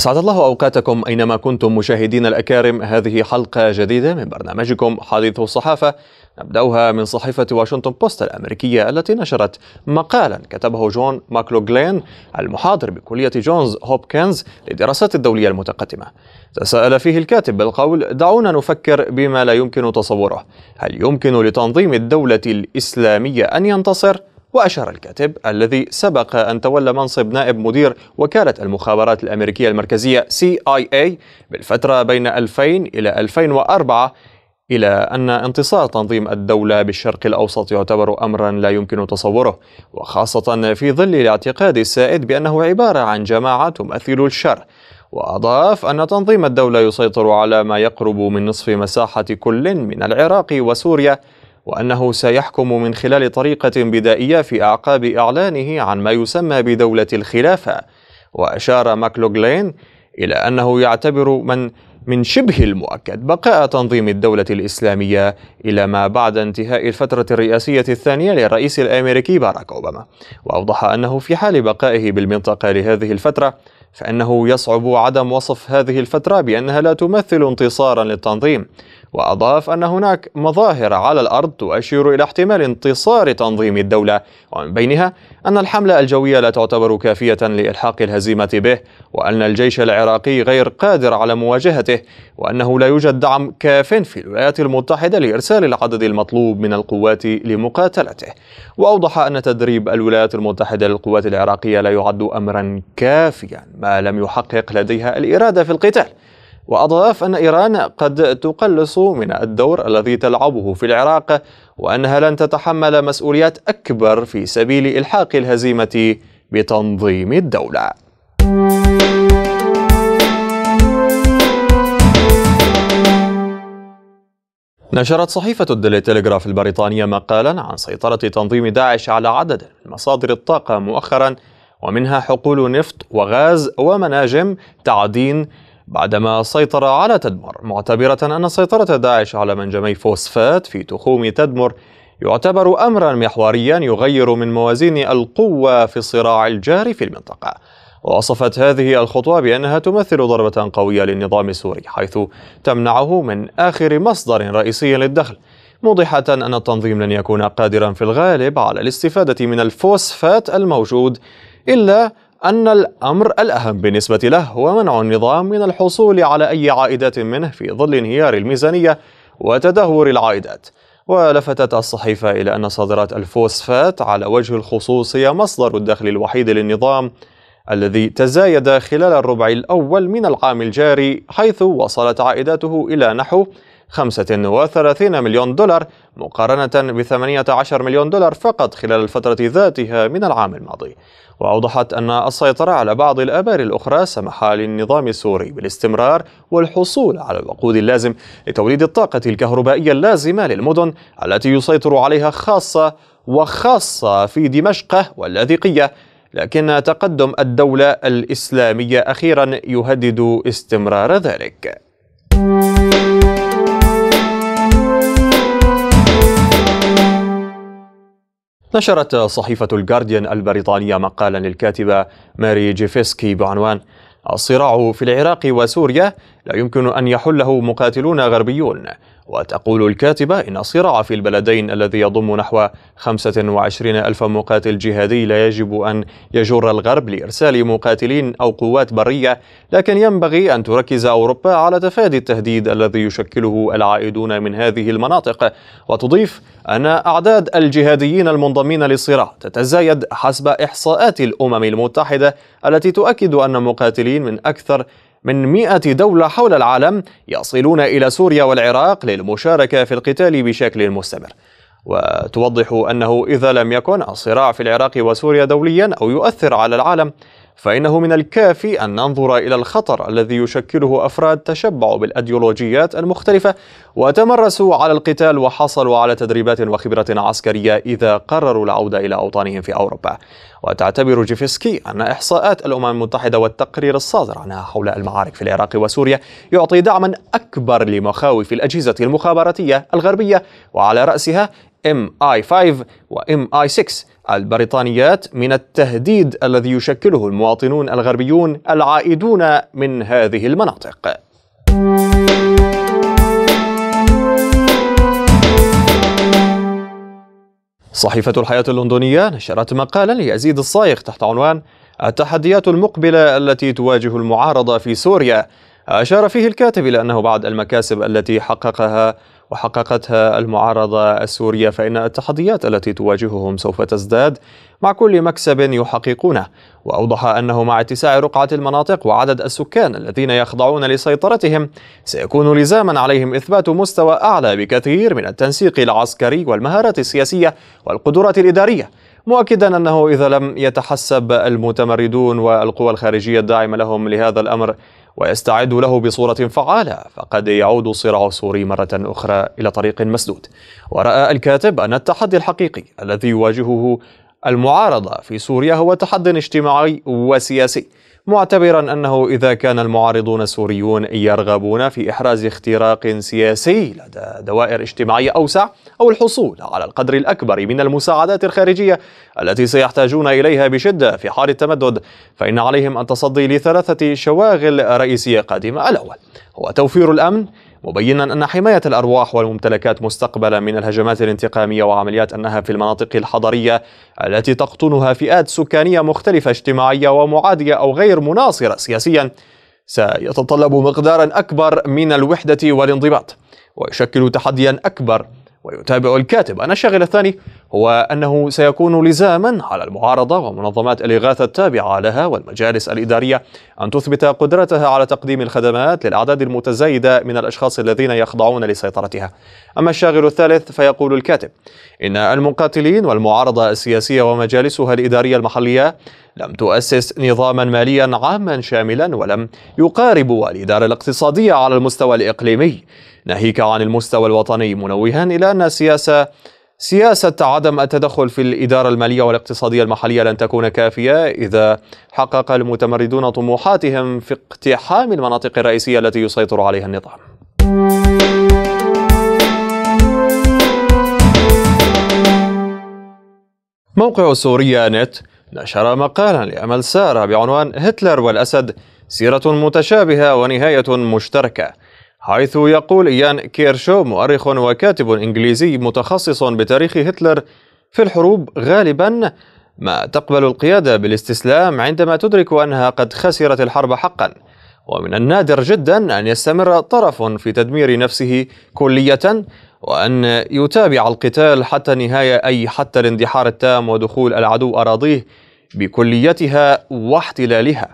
أسعد الله أوقاتكم أينما كنتم مشاهدين الأكارم هذه حلقة جديدة من برنامجكم حديث الصحافة نبدأها من صحيفة واشنطن بوست الأمريكية التي نشرت مقالا كتبه جون ماكلوغلين المحاضر بكلية جونز هوبكنز للدراسات الدولية المتقدمة تساءل فيه الكاتب بالقول دعونا نفكر بما لا يمكن تصوره هل يمكن لتنظيم الدولة الإسلامية أن ينتصر؟ وأشار الكاتب الذي سبق أن تولى منصب نائب مدير وكالة المخابرات الأمريكية المركزية CIA بالفترة بين 2000 إلى 2004 إلى أن انتصار تنظيم الدولة بالشرق الأوسط يعتبر أمرا لا يمكن تصوره وخاصة في ظل الاعتقاد السائد بأنه عبارة عن جماعة تمثل الشر وأضاف أن تنظيم الدولة يسيطر على ما يقرب من نصف مساحة كل من العراق وسوريا وأنه سيحكم من خلال طريقة بدائية في أعقاب إعلانه عن ما يسمى بدولة الخلافة وأشار ماكلوغلين إلى أنه يعتبر من من شبه المؤكد بقاء تنظيم الدولة الإسلامية إلى ما بعد انتهاء الفترة الرئاسية الثانية للرئيس الأمريكي باراك أوباما وأوضح أنه في حال بقائه بالمنطقة لهذه الفترة فإنه يصعب عدم وصف هذه الفترة بأنها لا تمثل انتصارا للتنظيم وأضاف أن هناك مظاهر على الأرض تؤشر إلى احتمال انتصار تنظيم الدولة ومن بينها أن الحملة الجوية لا تعتبر كافية لإلحاق الهزيمة به وأن الجيش العراقي غير قادر على مواجهته وأنه لا يوجد دعم كاف في الولايات المتحدة لإرسال العدد المطلوب من القوات لمقاتلته وأوضح أن تدريب الولايات المتحدة للقوات العراقية لا يعد أمرا كافيا ما لم يحقق لديها الإرادة في القتال وأضاف أن إيران قد تقلص من الدور الذي تلعبه في العراق وأنها لن تتحمل مسؤوليات أكبر في سبيل إلحاق الهزيمة بتنظيم الدولة. نشرت صحيفة الديلي تيليغراف البريطانية مقالا عن سيطرة تنظيم داعش على عدد من مصادر الطاقة مؤخرا ومنها حقول نفط وغاز ومناجم تعدين بعدما سيطر على تدمر معتبرة أن سيطرة داعش على منجمي فوسفات في تخوم تدمر يعتبر أمرا محوريا يغير من موازين القوة في الصراع الجاري في المنطقة ووصفت هذه الخطوة بأنها تمثل ضربة قوية للنظام السوري حيث تمنعه من آخر مصدر رئيسي للدخل موضحة أن التنظيم لن يكون قادرا في الغالب على الاستفادة من الفوسفات الموجود إلا أن الأمر الأهم بالنسبة له هو منع النظام من الحصول على أي عائدات منه في ظل انهيار الميزانية وتدهور العائدات ولفتت الصحيفة إلى أن صادرات الفوسفات على وجه الخصوص هي مصدر الدخل الوحيد للنظام الذي تزايد خلال الربع الأول من العام الجاري حيث وصلت عائداته إلى نحو 35 مليون دولار مقارنة ب 18 مليون دولار فقط خلال الفترة ذاتها من العام الماضي وأوضحت أن السيطرة على بعض الآبار الأخرى سمح للنظام السوري بالاستمرار والحصول على الوقود اللازم لتوليد الطاقة الكهربائية اللازمة للمدن التي يسيطر عليها خاصة وخاصة في دمشق واللاذقية لكن تقدم الدولة الإسلامية أخيرا يهدد استمرار ذلك. نشرت صحيفة الجارديان البريطانية مقالا للكاتبة ماري جيفيسكي بعنوان الصراع في العراق وسوريا لا يمكن أن يحله مقاتلون غربيون وتقول الكاتبة إن الصراع في البلدين الذي يضم نحو 25 ألف مقاتل جهادي لا يجب أن يجر الغرب لإرسال مقاتلين أو قوات برية لكن ينبغي أن تركز أوروبا على تفادي التهديد الذي يشكله العائدون من هذه المناطق وتضيف أن أعداد الجهاديين المنضمين للصراع تتزايد حسب إحصاءات الأمم المتحدة التي تؤكد أن مقاتلين من أكثر من 100 دولة حول العالم يصلون إلى سوريا والعراق للمشاركة في القتال بشكل مستمر وتوضح أنه إذا لم يكن الصراع في العراق وسوريا دوليا أو يؤثر على العالم فإنه من الكافي أن ننظر إلى الخطر الذي يشكله أفراد تشبعوا بالأديولوجيات المختلفة وتمرسوا على القتال وحصلوا على تدريبات وخبرة عسكرية إذا قرروا العودة إلى أوطانهم في أوروبا وتعتبر جيفسكي أن إحصاءات الأمم المتحدة والتقرير الصادر عنها حول المعارك في العراق وسوريا يعطي دعما أكبر لمخاوف الأجهزة المخابراتية الغربية وعلى رأسها MI5 و MI6 البريطانيات من التهديد الذي يشكله المواطنون الغربيون العائدون من هذه المناطق صحيفة الحياة اللندنية نشرت مقالا ليزيد الصايغ تحت عنوان التحديات المقبلة التي تواجه المعارضة في سوريا أشار فيه الكاتب إلى أنه بعد المكاسب التي حققها وحققتها المعارضة السورية فإن التحديات التي تواجههم سوف تزداد مع كل مكسب يحققونه وأوضح أنه مع اتساع رقعة المناطق وعدد السكان الذين يخضعون لسيطرتهم سيكون لزاما عليهم إثبات مستوى أعلى بكثير من التنسيق العسكري والمهارات السياسية والقدرات الإدارية مؤكدا أنه إذا لم يتحسب المتمردون والقوى الخارجية الداعمة لهم لهذا الأمر ويستعد له بصورة فعالة فقد يعود الصراع السوري مرة أخرى إلى طريق مسدود ورأى الكاتب أن التحدي الحقيقي الذي يواجهه المعارضة في سوريا هو تحدي اجتماعي وسياسي معتبرا أنه إذا كان المعارضون السوريون يرغبون في إحراز اختراق سياسي لدى دوائر اجتماعية أوسع أو الحصول على القدر الأكبر من المساعدات الخارجية التي سيحتاجون إليها بشدة في حال التمدد فإن عليهم أن تصدي لثلاثة شواغل رئيسية قادمة الأول هو توفير الأمن مبينا أن حماية الأرواح والممتلكات مستقبلا من الهجمات الانتقامية وعمليات النهب في المناطق الحضرية التي تقطنها فئات سكانية مختلفة اجتماعية ومعادية أو غير مناصرة سياسيا سيتطلب مقدارا أكبر من الوحدة والانضباط ويشكل تحديا أكبر ويتابع الكاتب أن الشاغل الثاني هو أنه سيكون لزاما على المعارضة ومنظمات الإغاثة التابعة لها والمجالس الإدارية أن تثبت قدرتها على تقديم الخدمات للأعداد المتزايدة من الأشخاص الذين يخضعون لسيطرتها أما الشاغل الثالث فيقول الكاتب إن المقاتلين والمعارضة السياسية ومجالسها الإدارية المحلية لم تؤسس نظاما ماليا عاما شاملا ولم يقارب الإدارة الاقتصادية على المستوى الإقليمي ناهيك عن المستوى الوطني منوها إلى أن السياسة سياسة عدم التدخل في الإدارة المالية والاقتصادية المحلية لن تكون كافية إذا حقق المتمردون طموحاتهم في اقتحام المناطق الرئيسية التي يسيطر عليها النظام موقع سوريا نت نشر مقالا لأمل سارة بعنوان هتلر والأسد سيرة متشابهة ونهاية مشتركة حيث يقول إيان كيرشو مؤرخ وكاتب إنجليزي متخصص بتاريخ هتلر في الحروب غالبا ما تقبل القيادة بالاستسلام عندما تدرك أنها قد خسرت الحرب حقا ومن النادر جدا أن يستمر طرف في تدمير نفسه كلية وأن يتابع القتال حتى نهاية أي حتى الاندحار التام ودخول العدو أراضيه بكليتها واحتلالها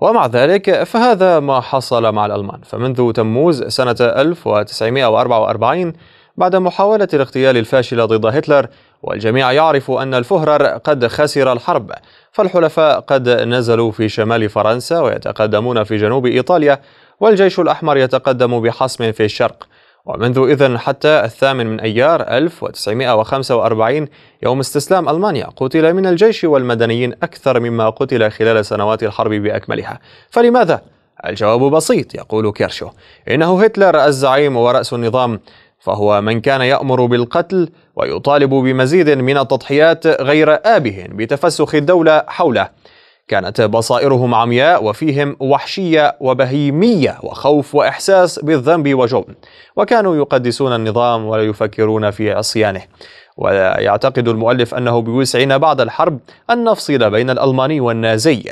ومع ذلك فهذا ما حصل مع الألمان فمنذ تموز سنة 1944 بعد محاولة الاغتيال الفاشلة ضد هتلر والجميع يعرف أن الفهرر قد خسر الحرب فالحلفاء قد نزلوا في شمال فرنسا ويتقدمون في جنوب إيطاليا والجيش الأحمر يتقدم بحسم في الشرق ومنذ إذن حتى الثامن من أيار 1945 يوم استسلام ألمانيا قتل من الجيش والمدنيين أكثر مما قتل خلال سنوات الحرب بأكملها فلماذا؟ الجواب بسيط يقول كيرشو إنه هتلر الزعيم ورأس النظام فهو من كان يأمر بالقتل ويطالب بمزيد من التضحيات غير آبه بتفسخ الدولة حوله كانت بصائرهم عمياء وفيهم وحشية وبهيمية وخوف وإحساس بالذنب وجبن وكانوا يقدسون النظام ولا يفكرون في عصيانه ويعتقد المؤلف أنه بوسعنا بعد الحرب أن نفصل بين الألماني والنازي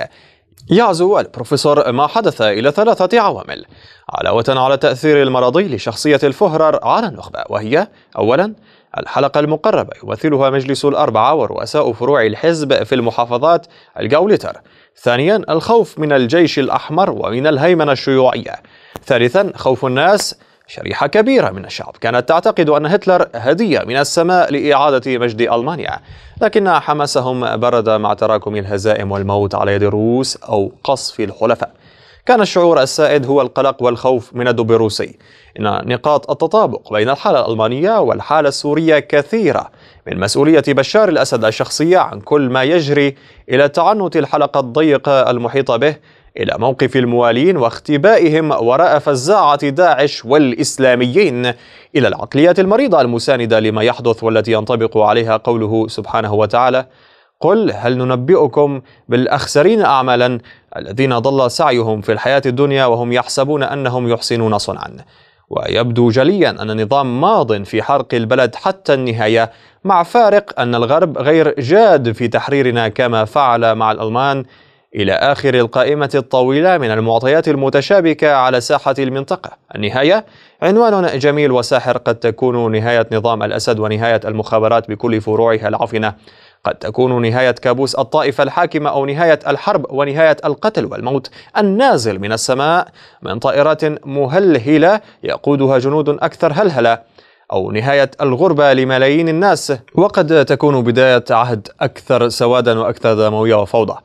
يعزو البروفيسور ما حدث إلى ثلاثة عوامل علاوة على تأثير المرضي لشخصية الفهرر على النخبة وهي أولا الحلقة المقربة يمثلها مجلس الأربعة ورؤساء فروع الحزب في المحافظات الجاوليتر ثانيا الخوف من الجيش الأحمر ومن الهيمنة الشيوعية ثالثا خوف الناس شريحة كبيرة من الشعب كانت تعتقد أن هتلر هدية من السماء لإعادة مجد ألمانيا لكن حماسهم برد مع تراكم الهزائم والموت على يد الروس أو قصف الحلفاء كان الشعور السائد هو القلق والخوف من الدب الروسي إن نقاط التطابق بين الحالة الألمانية والحالة السورية كثيرة من مسؤولية بشار الأسد الشخصية عن كل ما يجري إلى تعنت الحلقة الضيقة المحيطة به إلى موقف الموالين واختبائهم وراء فزاعة داعش والإسلاميين إلى العقليات المريضة المساندة لما يحدث والتي ينطبق عليها قوله سبحانه وتعالى قل هل ننبئكم بالأخسرين أعمالا الذين ضل سعيهم في الحياة الدنيا وهم يحسبون أنهم يحسنون صنعا ويبدو جليا أن النظام ماض في حرق البلد حتى النهاية مع فارق أن الغرب غير جاد في تحريرنا كما فعل مع الألمان إلى آخر القائمة الطويلة من المعطيات المتشابكة على ساحة المنطقة النهاية عنوان جميل وساحر قد تكون نهاية نظام الأسد ونهاية المخابرات بكل فروعها العفنة قد تكون نهاية كابوس الطائفة الحاكمة أو نهاية الحرب ونهاية القتل والموت النازل من السماء من طائرات مهلهلة يقودها جنود أكثر هلهلة أو نهاية الغربة لملايين الناس وقد تكون بداية عهد أكثر سوادا وأكثر دموية وفوضى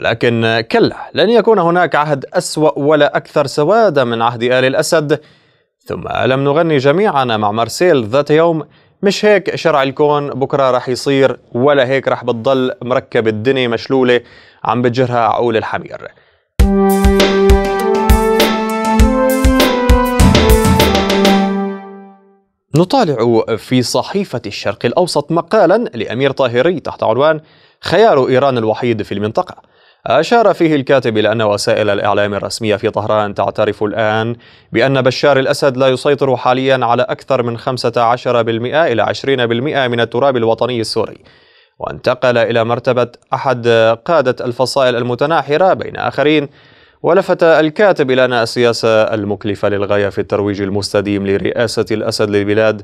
ولكن كلا لن يكون هناك عهد أسوأ ولا أكثر سوادا من عهد آل الأسد ثم ألم نغني جميعنا مع مارسيل ذات يوم مش هيك شرع الكون بكرة رح يصير ولا هيك رح بتضل مركب الدنيا مشلولة عم بتجرها عقول الحمير نطالع في صحيفة الشرق الأوسط مقالا لأمير طاهري تحت عنوان خيار إيران الوحيد في المنطقة أشار فيه الكاتب إلى أن وسائل الإعلام الرسمية في طهران تعترف الآن بأن بشار الأسد لا يسيطر حاليا على أكثر من 15% إلى 20% من التراب الوطني السوري وانتقل إلى مرتبة أحد قادة الفصائل المتناحرة بين آخرين ولفت الكاتب إلى أن السياسة المكلفة للغاية في الترويج المستديم لرئاسة الأسد للبلاد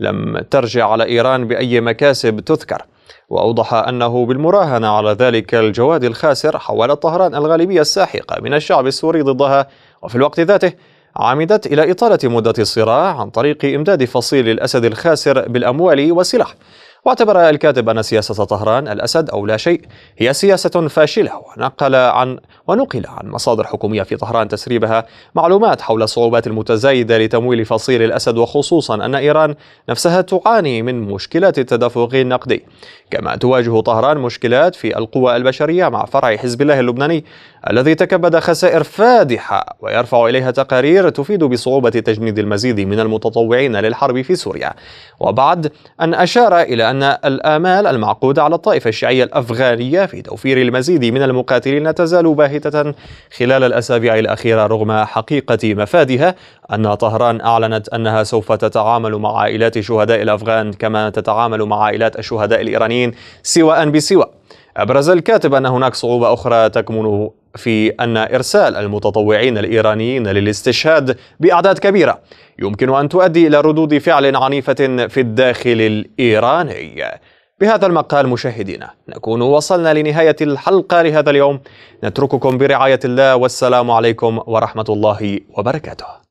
لم ترجع على إيران بأي مكاسب تذكر وأوضح أنه بالمراهنة على ذلك الجواد الخاسر حولت طهران الغالبية الساحقة من الشعب السوري ضدها وفي الوقت ذاته عمدت إلى إطالة مدة الصراع عن طريق إمداد فصيل الأسد الخاسر بالأموال والسلاح واعتبر الكاتب أن سياسة طهران الأسد أو لا شيء هي سياسة فاشلة ونقل عن ونقل عن مصادر حكومية في طهران تسريبها معلومات حول الصعوبات المتزايدة لتمويل فصيل الأسد وخصوصا أن إيران نفسها تعاني من مشكلات التدفق النقدي كما تواجه طهران مشكلات في القوى البشرية مع فرع حزب الله اللبناني الذي تكبد خسائر فادحة ويرفع إليها تقارير تفيد بصعوبة تجنيد المزيد من المتطوعين للحرب في سوريا وبعد أن أشار إلى أن عن الآمال المعقودة على الطائفة الشيعية الأفغانية في توفير المزيد من المقاتلين تزال باهتة خلال الأسابيع الأخيرة رغم حقيقة مفادها أن طهران أعلنت أنها سوف تتعامل مع عائلات شهداء الأفغان كما تتعامل مع عائلات الشهداء الإيرانيين سواء بسواء أبرز الكاتب أن هناك صعوبة أخرى تكمن في أن إرسال المتطوعين الإيرانيين للاستشهاد بأعداد كبيرة يمكن أن تؤدي إلى ردود فعل عنيفة في الداخل الإيراني بهذا المقال مشاهدينا نكون وصلنا لنهاية الحلقة لهذا اليوم نترككم برعاية الله والسلام عليكم ورحمة الله وبركاته